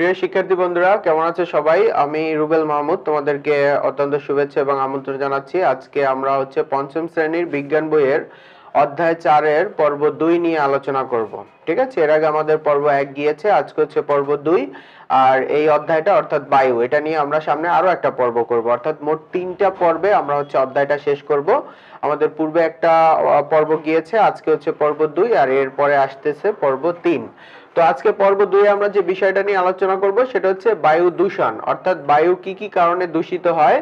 প্রিয় শিক্ষার্থী বন্ধুরা কেমন আছে সবাই আমি রুবেল মাহমুদ তোমাদেরকে অত্যন্ত শুভেচ্ছা এবং আমন্ত্রণ জানাচ্ছি আজকে আমরা হচ্ছে পঞ্চম শ্রেণীর বিজ্ঞান বইয়ের অধ্যায় চারের পর্ব দুই নিয়ে আলোচনা করব ঠিক আছে এর আগে আমাদের পর্ব এক গিয়েছে আজকে হচ্ছে পর্ব দুই আর এই অধ্যায়টা অর্থাৎ বায়ু এটা নিয়ে আমরা সামনে আরো একটা পর্ব করব অর্থাৎ মোট তিনটা পর্বে আমরা হচ্ছে অধ্যায়টা শেষ করব আমাদের পূর্বে একটা পর্ব গিয়েছে আজকে হচ্ছে পর্ব দুই আর এরপরে আসতেছে পর্ব তিন তো আজকে পর্ব দুই আমরা যে বিষয়টা নিয়ে আলোচনা করব সেটা হচ্ছে বায়ু দূষণ অর্থাৎ বায়ু কি কি কারণে দূষিত হয়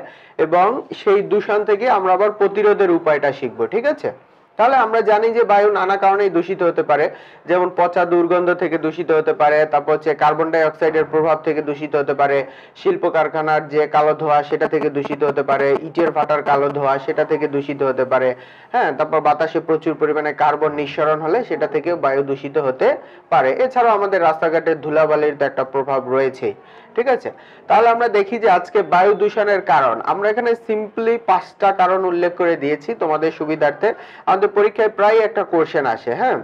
এবং সেই দূষণ থেকে আমরা আবার প্রতিরোধের উপায়টা শিখবো ঠিক আছে তাহলে আমরা জানি যে বায়ু নানা কারণেই দূষিত হতে পারে যেমন পচা দুর্গন্ধ থেকে দূষিত হতে পারে তারপর হচ্ছে কার্বন ডাই অক্সাইডের প্রভাব থেকে দূষিত হতে পারে শিল্প কারখানার যে কালো ধোঁয়া সেটা থেকে দূষিত হতে পারে ইটের ফাটার কালো ধোঁয়া সেটা থেকে দূষিত হতে পারে হ্যাঁ তারপর বাতাসে প্রচুর পরিমাণে কার্বন নিঃসরণ হলে সেটা থেকে বায়ু দূষিত হতে পারে এছাড়াও আমাদের রাস্তাঘাটে ধুলাবালির তো একটা প্রভাব রয়েছে ঠিক আছে তাহলে আমরা দেখি যে আজকে বায়ু দূষণের কারণ আমরা এখানে সিম্পলি পাঁচটা কারণ উল্লেখ করে দিয়েছি তোমাদের সুবিধার্থে আমাদের আমাদের পরীক্ষায় প্রায় একটা কোশ্চেন আসে হ্যাঁ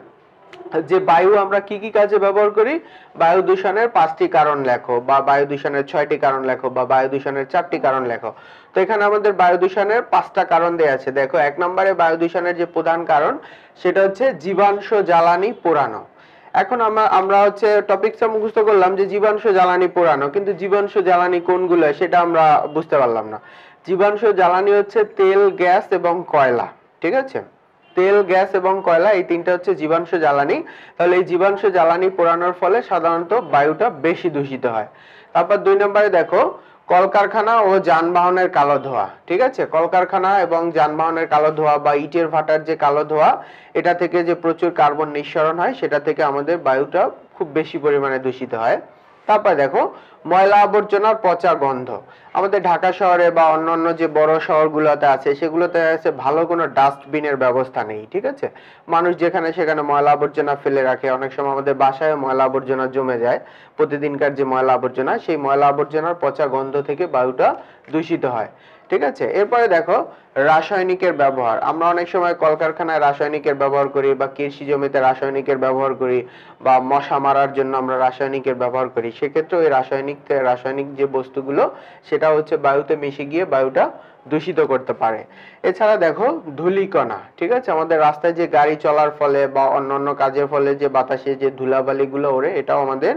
যে বায়ু আমরা কি কি কাজে ব্যবহার করি বায়ু দূষণের পাঁচটি কারণ লেখো বা বায়ু দূষণের ছয়টি কারণ লেখো বা বায়ু দূষণের চারটি কারণ লেখো তো এখানে আমাদের বায়ু দূষণের পাঁচটা কারণ দেয়া আছে দেখো এক নম্বরে বায়ু দূষণের যে প্রধান কারণ সেটা হচ্ছে জীবাংশ জ্বালানি পোড়ানো এখন আমরা আমরা হচ্ছে টপিকটা মুখস্থ করলাম যে জীবাংশ জ্বালানি পোড়ানো কিন্তু জীবাংশ জ্বালানি কোনগুলো সেটা আমরা বুঝতে পারলাম না জীবাংশ জ্বালানি হচ্ছে তেল গ্যাস এবং কয়লা ঠিক আছে তেল গ্যাস এবং কয়লা এই তিনটা হচ্ছে জীবাংশ জ্বালানি তাহলে এই জীবাংশ জ্বালানি পোড়ানোর ফলে সাধারণত বায়ুটা বেশি দূষিত হয় তারপর দুই নম্বরে দেখো কলকারখানা ও যানবাহনের কালো ধোয়া ঠিক আছে কলকারখানা এবং যানবাহনের কালো ধোয়া বা ইটের ভাটার যে কালো ধোয়া এটা থেকে যে প্রচুর কার্বন নিঃসরণ হয় সেটা থেকে আমাদের বায়ুটা খুব বেশি পরিমাণে দূষিত হয় তারপরে দেখো ময়লা আবর্জনার পচা গন্ধ আমাদের ঢাকা শহরে বা অন্য অন্য যে বড় শহরগুলোতে আছে সেগুলোতে আছে ভালো কোনো ডাস্টবিনের ব্যবস্থা নেই ঠিক আছে মানুষ যেখানে সেখানে ময়লা আবর্জনা ফেলে রাখে অনেক সময় আমাদের বাসায় ময়লা আবর্জনা জমে যায় প্রতিদিনকার যে ময়লা আবর্জনা সেই ময়লা আবর্জনার পচা গন্ধ থেকে বায়ুটা দূষিত হয় ঠিক আছে এরপরে দেখো রাসায়নিকের ব্যবহার আমরা অনেক সময় কলকারখানায় রাসায়নিকের ব্যবহার করি বা কৃষি জমিতে রাসায়নিকের ব্যবহার করি বা মশা মারার জন্য আমরা রাসায়নিকের ব্যবহার করি সেক্ষেত্রে ওই রাসায়নিক রাসায়নিক যে বস্তুগুলো সেটা হচ্ছে বায়ুতে মিশে গিয়ে বায়ুটা দূষিত করতে পারে এছাড়া দেখো ধূলিকণা ঠিক আছে আমাদের রাস্তায় যে গাড়ি চলার ফলে বা অন্যান্য কাজের ফলে যে বাতাসে যে ধুলাবালিগুলো ওড়ে এটাও আমাদের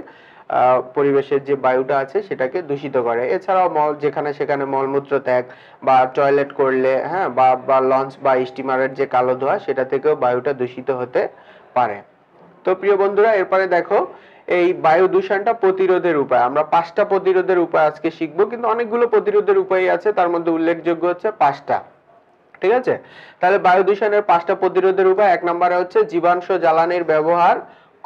পরিবেশের যে বায়ুটা আছে সেটাকে দূষিত করে এছাড়াও মল যেখানে সেখানে মলমূত্র ত্যাগ বা টয়লেট করলে হ্যাঁ বা বা লঞ্চ বা স্টিমারের যে কালো ধোয়া সেটা থেকেও বায়ুটা দূষিত হতে পারে তো প্রিয় বন্ধুরা এরপরে দেখো এই বায়ু দূষণটা প্রতিরোধের উপায় আমরা পাঁচটা প্রতিরোধের উপায় আজকে শিখবো কিন্তু অনেকগুলো প্রতিরোধের উপায় আছে তার মধ্যে উল্লেখযোগ্য হচ্ছে পাঁচটা ঠিক আছে তাহলে বায়ু দূষণের পাঁচটা প্রতিরোধের উপায় এক নম্বরে হচ্ছে জীবাংশ জ্বালানির ব্যবহার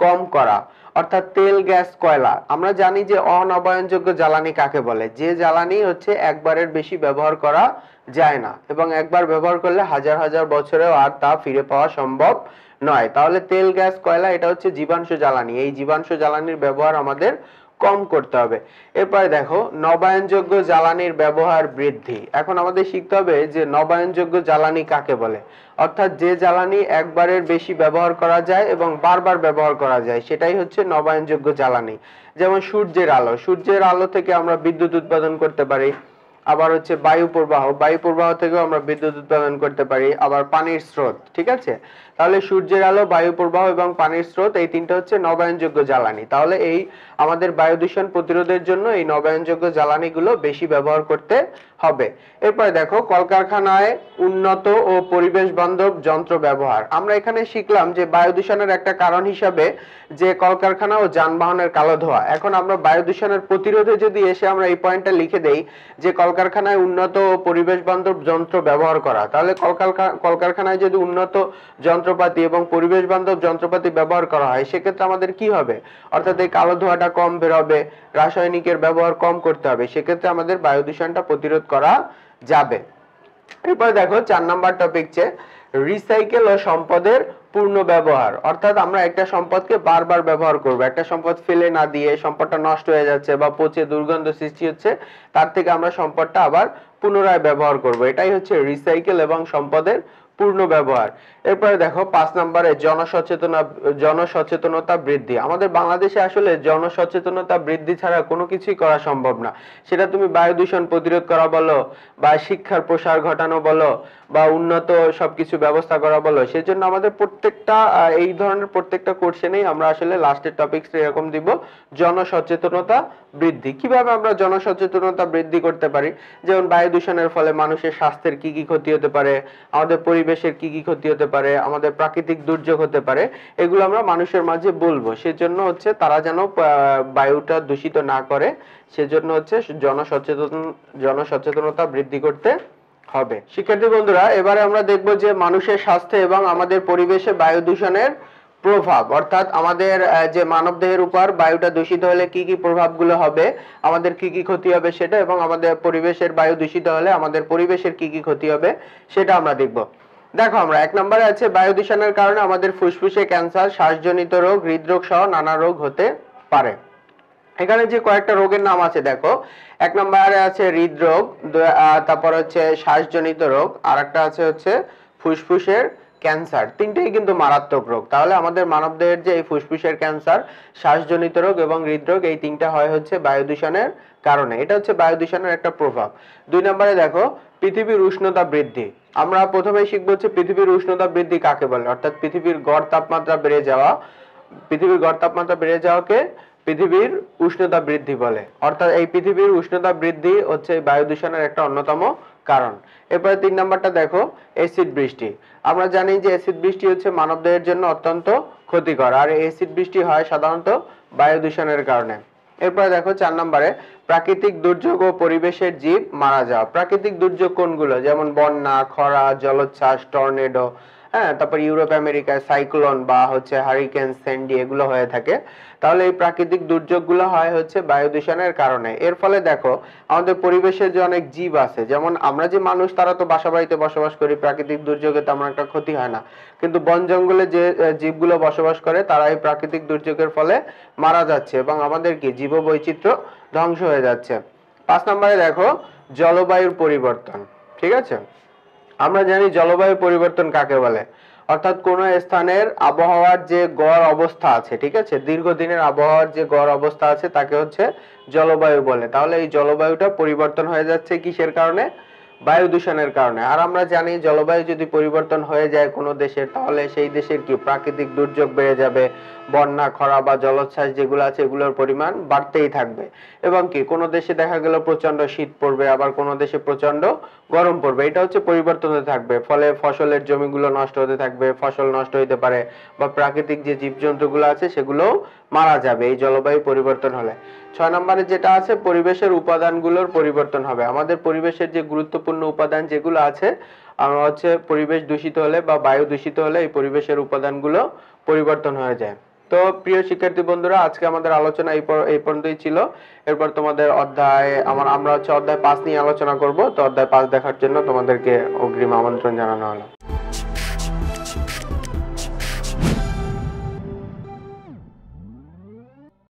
কম করা অর্থাৎ তেল গ্যাস কয়লা আমরা জানি যে অনবায়নযোগ্য জ্বালানি কাকে বলে যে জ্বালানি হচ্ছে একবারের বেশি ব্যবহার করা যায় না এবং একবার ব্যবহার করলে হাজার হাজার বছরেও আর তা ফিরে পাওয়া সম্ভব নয় তাহলে তেল গ্যাস কয়লা এটা হচ্ছে জীবাংশ জ্বালানি এই জীবাংশ জ্বালানির ব্যবহার আমাদের কম করতে হবে এরপরে দেখো নবায়নযোগ্য জ্বালানির ব্যবহার বৃদ্ধি এখন আমাদের শিখতে হবে যে নবায়নযোগ্য জ্বালানি কাকে বলে অর্থাৎ যে জ্বালানি একবারের বেশি ব্যবহার করা যায় এবং বারবার ব্যবহার করা যায় সেটাই হচ্ছে নবায়নযোগ্য জ্বালানি যেমন সূর্যের আলো সূর্যের আলো থেকে আমরা বিদ্যুৎ উৎপাদন করতে পারি আবার হচ্ছে বায়ু প্রবাহ বায়ু প্রবাহ থেকেও আমরা বিদ্যুৎ উৎপাদন করতে পারি আবার পানির স্রোত ঠিক আছে তাহলে সূর্যের আলো বায়ু প্রবাহ এবং পানির স্রোত এই তিনটা হচ্ছে নবায়নযোগ্য জ্বালানি তাহলে এই আমাদের বায়ু দূষণ প্রতিরোধের জন্য এই নবায়নযোগ্য জ্বালানিগুলো বেশি ব্যবহার করতে হবে এরপরে দেখো কলকারখানায় উন্নত ও পরিবেশ বান্ধব যন্ত্র ব্যবহার আমরা এখানে শিখলাম যে বায়ু দূষণের একটা কারণ হিসাবে যে কলকারখানা ও যানবাহনের কালো ধোয়া এখন আমরা বায়ু দূষণের প্রতিরোধে যদি এসে আমরা এই পয়েন্টটা লিখে দেই যে কলকারখানায় উন্নত ও পরিবেশ বান্ধব যন্ত্র ব্যবহার করা তাহলে কলকারখানায় যদি উন্নত যন্ত্র যন্ত্রপাতি এবং পরিবেশ বান্ধব যন্ত্রপাতি ব্যবহার করা হয় সেক্ষেত্রে আমাদের কি হবে অর্থাৎ এই কালো ধোঁয়াটা কম বেরোবে রাসায়নিকের ব্যবহার কম করতে হবে সেক্ষেত্রে আমাদের বায়ু দূষণটা প্রতিরোধ করা যাবে এরপরে দেখো চার নাম্বার টপিক হচ্ছে রিসাইকেল ও সম্পদের পূর্ণ ব্যবহার অর্থাৎ আমরা একটা সম্পদকে বারবার ব্যবহার করব একটা সম্পদ ফেলে না দিয়ে সম্পদটা নষ্ট হয়ে যাচ্ছে বা পচে দুর্গন্ধ সৃষ্টি হচ্ছে তার থেকে আমরা সম্পদটা আবার পুনরায় ব্যবহার করব এটাই হচ্ছে রিসাইকেল এবং সম্পদের পূর্ণ ব্যবহার এরপরে দেখো পাঁচ নম্বরে জনসচেতনা জনসচেতনতা বৃদ্ধি আমাদের বাংলাদেশে আসলে জনসচেতনতা বৃদ্ধি ছাড়া কোনো কিছুই করা সম্ভব না সেটা তুমি বায়ু দূষণ প্রতিরোধ করা বলো বা শিক্ষার প্রসার ঘটানো বলো বা উন্নত সবকিছু ব্যবস্থা করা বলো সেজন্য আমাদের প্রত্যেকটা এই ধরনের প্রত্যেকটা কোর্সেনেই আমরা আসলে লাস্টের টপিক এরকম দিব জনসচেতনতা বৃদ্ধি কিভাবে আমরা জনসচেতনতা বৃদ্ধি করতে পারি যেমন বায়ু দূষণের ফলে মানুষের স্বাস্থ্যের কি কি ক্ষতি হতে পারে আমাদের পরিবেশ পরিবেশের কি কি ক্ষতি হতে পারে আমাদের প্রাকৃতিক দুর্যোগ হতে পারে এগুলো আমরা মানুষের মাঝে বলবো সেজন্য হচ্ছে তারা যেন বায়ুটা দূষিত না করে সেজন্য হচ্ছে জনসচেতন জনসচেতনতা বৃদ্ধি করতে হবে শিক্ষার্থী বন্ধুরা এবারে আমরা দেখব যে মানুষের স্বাস্থ্য এবং আমাদের পরিবেশে বায়ু দূষণের প্রভাব অর্থাৎ আমাদের যে মানব দেহের উপর বায়ুটা দূষিত হলে কি কি প্রভাবগুলো হবে আমাদের কি কি ক্ষতি হবে সেটা এবং আমাদের পরিবেশের বায়ু দূষিত হলে আমাদের পরিবেশের কি কি ক্ষতি হবে সেটা আমরা দেখব দেখো আমরা এক নম্বরে আছে বায়ু দূষণের কারণে আমাদের ফুসফুসে ক্যান্সার শ্বাসজনিত রোগ হৃদরোগ সহ নানা রোগ হতে পারে এখানে যে কয়েকটা রোগের নাম আছে দেখো এক নম্বরে আছে হৃদরোগ তারপর হচ্ছে শ্বাসজনিত রোগ আর একটা আছে হচ্ছে ফুসফুসের ক্যান্সার তিনটেই কিন্তু মারাত্মক রোগ তাহলে আমাদের মানবদেহের যে এই ফুসফুসের ক্যান্সার শ্বাসজনিত রোগ এবং হৃদরোগ এই তিনটা হয় হচ্ছে বায়ু দূষণের কারণে এটা হচ্ছে বায়ু দূষণের একটা প্রভাব দুই নম্বরে দেখো পৃথিবীর উষ্ণতা বৃদ্ধি আমরা প্রথমেই শিখবো হচ্ছে পৃথিবীর উষ্ণতা বৃদ্ধি কাকে বলে অর্থাৎ পৃথিবীর গড় তাপমাত্রা বেড়ে যাওয়া পৃথিবীর গড় তাপমাত্রা বেড়ে যাওয়াকে পৃথিবীর উষ্ণতা বৃদ্ধি বলে অর্থাৎ এই পৃথিবীর উষ্ণতা বৃদ্ধি হচ্ছে বায়ু দূষণের একটা অন্যতম কারণ এরপরে তিন নম্বরটা দেখো অ্যাসিড বৃষ্টি আমরা জানি যে অ্যাসিড বৃষ্টি হচ্ছে মানবদেহের জন্য অত্যন্ত ক্ষতিকর আর অ্যাসিড বৃষ্টি হয় সাধারণত বায়ু দূষণের কারণে এরপরে দেখো চার নম্বরে প্রাকৃতিক দুর্যোগ ও পরিবেশের জীব মারা যাওয়া প্রাকৃতিক দুর্যোগ কোনগুলো যেমন বন্যা খরা জলোচ্ছ্বাস টর্নেডো হ্যাঁ তারপর ইউরোপ আমেরিকায় সাইক্লোন বা হচ্ছে হারিকেন স্যান্ডি এগুলো হয়ে থাকে তাহলে এই প্রাকৃতিক দুর্যোগগুলো হয় হচ্ছে বায়ু দূষণের কারণে এর ফলে দেখো আমাদের পরিবেশে যে অনেক জীব আছে যেমন আমরা যে মানুষ তারা তো বাসা বাড়িতে বসবাস করি প্রাকৃতিক দুর্যোগে তেমন একটা ক্ষতি হয় না কিন্তু বন জঙ্গলে যে জীবগুলো বসবাস করে তারা এই প্রাকৃতিক দুর্যোগের ফলে মারা যাচ্ছে এবং আমাদের কি জীব বৈচিত্র্য ধ্বংস হয়ে যাচ্ছে পাঁচ নম্বরে দেখো জলবায়ুর পরিবর্তন ঠিক আছে আমরা জানি জলবায়ু পরিবর্তন কাকে বলে অর্থাৎ কোনো স্থানের আবহাওয়ার যে গড় অবস্থা আছে ঠিক আছে দীর্ঘদিনের আবহাওয়ার যে গড় অবস্থা আছে তাকে হচ্ছে জলবায়ু বলে তাহলে এই জলবায়ুটা পরিবর্তন হয়ে যাচ্ছে কিসের কারণে বায়ু দূষণের কারণে আর আমরা জানি জলবায়ু যদি পরিবর্তন হয়ে যায় কোনো দেশের তাহলে সেই দেশের কি প্রাকৃতিক দুর্যোগ বেড়ে যাবে বন্যা খরা বা জলোচ্ছ্বাস যেগুলো আছে এগুলোর পরিমাণ বাড়তেই থাকবে এবং কি কোনো দেশে দেখা গেল প্রচন্ড শীত পড়বে আবার কোনো দেশে প্রচন্ড গরম পড়বে এটা হচ্ছে পরিবর্তন হতে থাকবে ফলে ফসলের জমিগুলো নষ্ট হতে থাকবে ফসল নষ্ট হতে পারে বা প্রাকৃতিক যে জীবজন্তুগুলো আছে সেগুলো মারা যাবে এই জলবায়ু পরিবর্তন হলে ছয় নম্বরে যেটা আছে পরিবেশের উপাদানগুলোর পরিবর্তন হবে আমাদের পরিবেশের যে গুরুত্বপূর্ণ গুরুত্বপূর্ণ উপাদান যেগুলো আছে হচ্ছে পরিবেশ দূষিত হলে বা বায়ু দূষিত হলে এই পরিবেশের উপাদানগুলো পরিবর্তন হয়ে যায় তো প্রিয় শিক্ষার্থী বন্ধুরা আজকে আমাদের আলোচনা এই পর্যন্তই ছিল এরপর তোমাদের অধ্যায় আমার আমরা হচ্ছে অধ্যায় পাঁচ নিয়ে আলোচনা করব তো অধ্যায় পাঁচ দেখার জন্য তোমাদেরকে অগ্রিম আমন্ত্রণ জানানো হলো